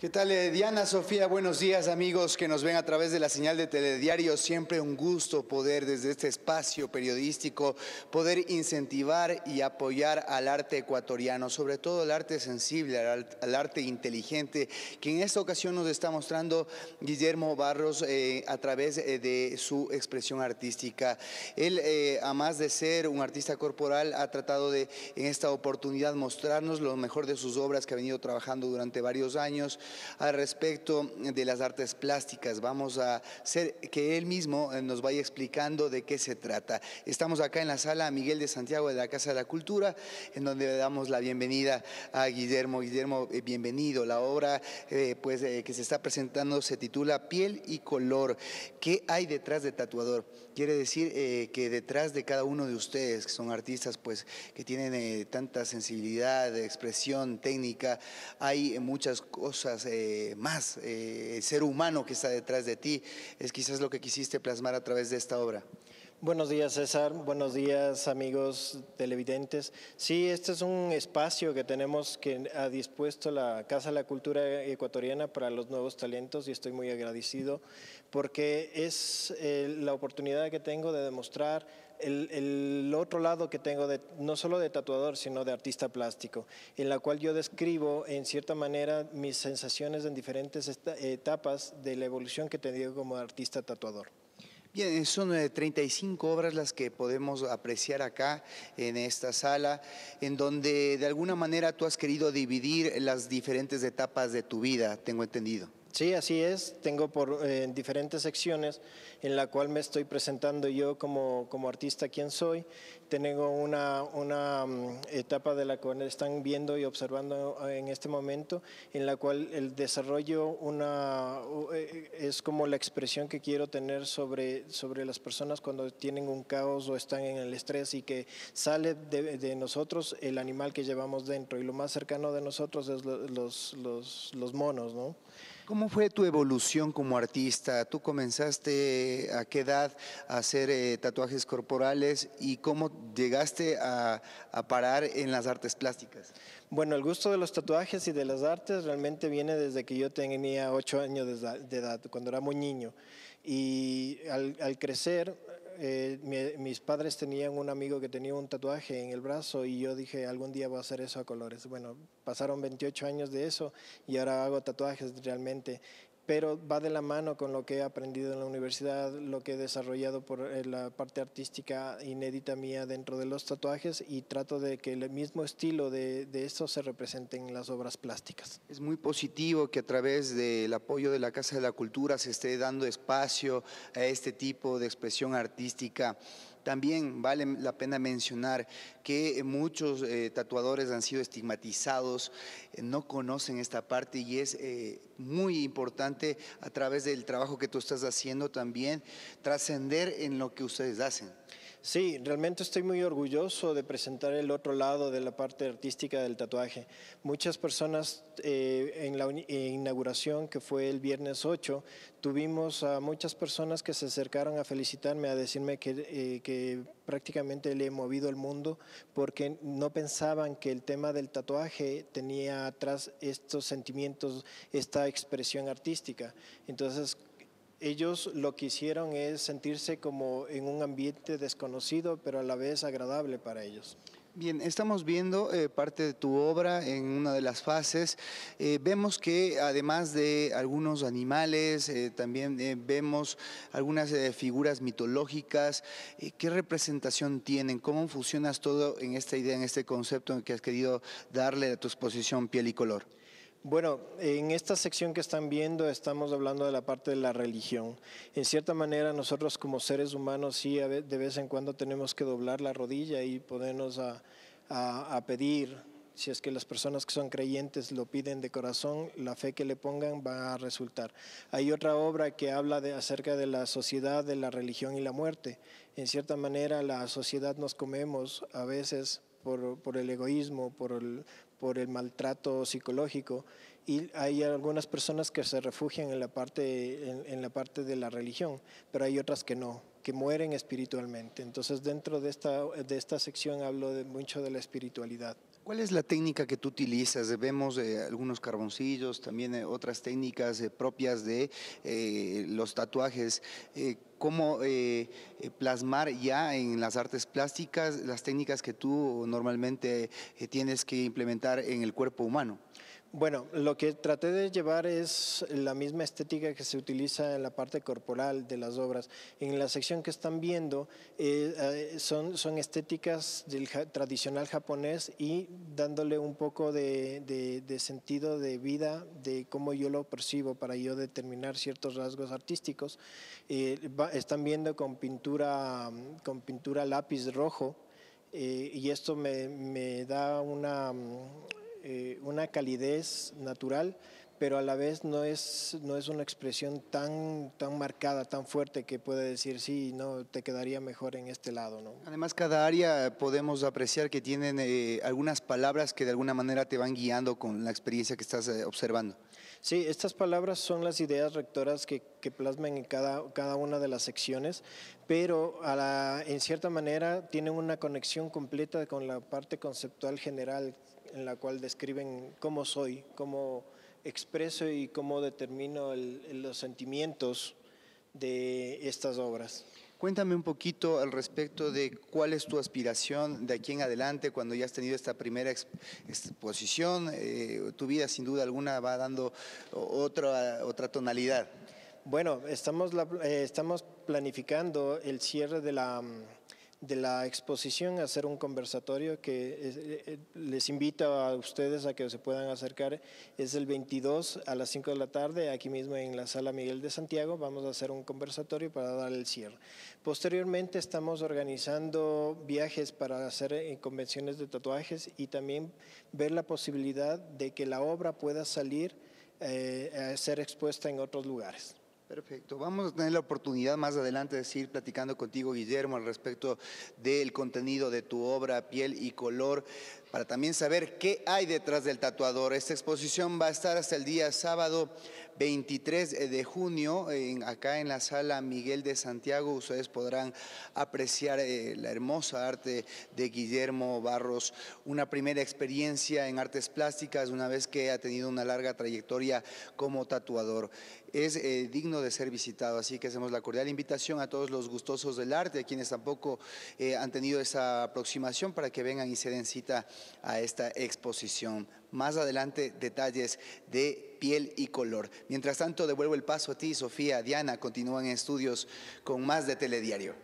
¿Qué tal, eh, Diana Sofía? Buenos días, amigos que nos ven a través de la señal de Telediario. Siempre un gusto poder, desde este espacio periodístico, poder incentivar y apoyar al arte ecuatoriano, sobre todo al arte sensible, al, arte inteligente, que en esta ocasión nos está mostrando Guillermo Barros eh, a través eh, de su expresión artística. Él, a más de ser un artista corporal, ha tratado de, en esta oportunidad, mostrarnos lo mejor de sus obras que ha venido trabajando durante varios años al respecto de las artes plásticas. Vamos a hacer que él mismo eh, nos vaya explicando de qué se trata. Estamos acá en la sala Miguel de Santiago de la Casa de la Cultura, en donde le damos la bienvenida a Guillermo. Guillermo, eh, bienvenido. La obra eh, pues, que se está presentando se titula Piel y Color. ¿Qué hay detrás de Tatuador? Quiere decir que detrás de cada uno de ustedes, que son artistas pues, que tienen tanta sensibilidad, expresión, técnica, hay muchas cosas eh, más. Eh, el ser humano que está detrás de ti es quizás lo que quisiste plasmar a través de esta obra. Buenos días César, buenos días amigos televidentes. Sí, este es un espacio que tenemos que ha dispuesto la Casa de la Cultura Ecuatoriana para los nuevos talentos y estoy muy agradecido porque es eh, la oportunidad que tengo de demostrar el, otro lado que tengo, no solo de tatuador, sino de artista plástico, en la cual yo describo en cierta manera mis sensaciones en diferentes etapas de la evolución que he tenido como artista tatuador. Bien, son 35 eh, obras las que podemos apreciar acá en esta sala, en donde de alguna manera tú has querido dividir las diferentes etapas de tu vida, tengo entendido. Sí, así es. Tengo por eh, diferentes secciones en la cual me estoy presentando yo como, como artista, quién soy, tengo una, una mm, etapa de la cual están viendo y observando eh, en este momento, en la cual el desarrollo una, eh, es como la expresión que quiero tener sobre, sobre las personas cuando tienen un caos o están en el estrés y que sale de, nosotros el animal que llevamos dentro y lo más cercano de nosotros es los, los, los monos. ¿no? ¿Cómo fue tu evolución como artista? ¿Tú comenzaste eh, a qué edad a hacer tatuajes corporales y cómo llegaste a, a, parar en las artes plásticas? Bueno, el gusto de los tatuajes y de las artes realmente viene desde que yo tenía 8 años de edad, cuando era muy niño. Y al, crecer, eh, mis padres tenían un amigo que tenía un tatuaje en el brazo y yo dije, algún día voy a hacer eso a colores. Bueno, pasaron 28 años de eso y ahora hago tatuajes realmente pero va de la mano con lo que he aprendido en la universidad, lo que he desarrollado por eh, la parte artística inédita mía dentro de los tatuajes y trato de que el mismo estilo de, de eso se represente en las obras plásticas. Es muy positivo que a través del apoyo de la Casa de la Cultura se esté dando espacio a este tipo de expresión artística. También vale la pena mencionar que muchos eh, tatuadores han sido estigmatizados, eh, no conocen esta parte y es eh, muy importante a través del trabajo que tú estás haciendo también trascender en lo que ustedes hacen. Sí, realmente estoy muy orgulloso de presentar el otro lado de la parte artística del tatuaje. Muchas personas eh, en la inauguración, que fue el viernes 8, tuvimos a muchas personas que se acercaron a felicitarme, a decirme que, eh, que prácticamente le he movido el mundo, porque no pensaban que el tema del tatuaje tenía atrás estos sentimientos, esta expresión artística. Entonces, ellos lo que hicieron es sentirse como en un ambiente desconocido, pero a la vez agradable para ellos. Bien, estamos viendo eh, parte de tu obra en una de las fases. Eh, vemos que además de algunos animales, eh, también vemos algunas figuras mitológicas. ¿Qué representación tienen? ¿Cómo funcionas todo en esta idea, en este concepto que has querido darle a tu exposición piel y color? Bueno, en esta sección que están viendo estamos hablando de la parte de la religión. En cierta manera nosotros como seres humanos sí de vez en cuando tenemos que doblar la rodilla y ponernos a, pedir. Si es que las personas que son creyentes lo piden de corazón, la fe que le pongan va a resultar. Hay otra obra que habla de, acerca de la sociedad, de la religión y la muerte. En cierta manera la sociedad nos comemos a veces por, el egoísmo, por el, por el maltrato psicológico y hay algunas personas que se refugian en la parte, en la parte de la religión, pero hay otras que no que mueren espiritualmente. Entonces dentro de esta, de esta sección hablo de, mucho de la espiritualidad. ¿Cuál es la técnica que tú utilizas? Vemos eh, algunos carboncillos, también eh, otras técnicas eh, propias de los tatuajes. ¿Cómo plasmar ya en las artes plásticas las técnicas que tú normalmente tienes que implementar en el cuerpo humano? Bueno, lo que traté de llevar es la misma estética que se utiliza en la parte corporal de las obras. En la sección que están viendo eh, eh, son, estéticas del tradicional japonés y dándole un poco de, sentido de vida, de cómo yo lo percibo para yo determinar ciertos rasgos artísticos. Eh, están viendo con pintura, con pintura lápiz rojo y esto me da una eh, una calidez natural, pero a la vez no es, no es una expresión tan, tan marcada, tan fuerte que puede decir, sí, no, te quedaría mejor en este lado. Además, cada área podemos apreciar que tienen eh, algunas palabras que de alguna manera te van guiando con la experiencia que estás eh, observando. Sí, estas palabras son las ideas rectoras que, plasman en cada, cada una de las secciones, pero a la, en cierta manera tienen una conexión completa con la parte conceptual general en la cual describen cómo soy, cómo expreso y cómo determino los sentimientos de estas obras. Cuéntame un poquito al respecto de cuál es tu aspiración de aquí en adelante, cuando ya has tenido esta primera exposición, eh, tu vida sin duda alguna va dando otra, otra tonalidad. Bueno, estamos, eh, estamos planificando el cierre de la de la exposición hacer un conversatorio que eh, eh, les invito a ustedes a que se puedan acercar. Es el 22 a las 5 de la tarde, aquí mismo en la sala Miguel de Santiago. Vamos a hacer un conversatorio para dar el cierre. Posteriormente estamos organizando viajes para hacer eh, convenciones de tatuajes y también ver la posibilidad de que la obra pueda salir a ser expuesta en otros lugares. Perfecto. Vamos a tener la oportunidad más adelante de seguir platicando contigo, Guillermo, al respecto del contenido de tu obra, piel y color, para también saber qué hay detrás del tatuador. Esta exposición va a estar hasta el día sábado 23 de junio, en, acá en la sala Miguel de Santiago, ustedes podrán apreciar eh, la hermosa arte de Guillermo Barros, una primera experiencia en artes plásticas una vez que ha tenido una larga trayectoria como tatuador. Es eh, digno de ser visitado, así que hacemos la cordial invitación a todos los gustosos del arte, a quienes tampoco eh, han tenido esa aproximación, para que vengan y se den cita a esta exposición. Más adelante detalles de piel y color. Mientras tanto, devuelvo el paso a ti, Sofía, Diana, continúan estudios con más de Telediario.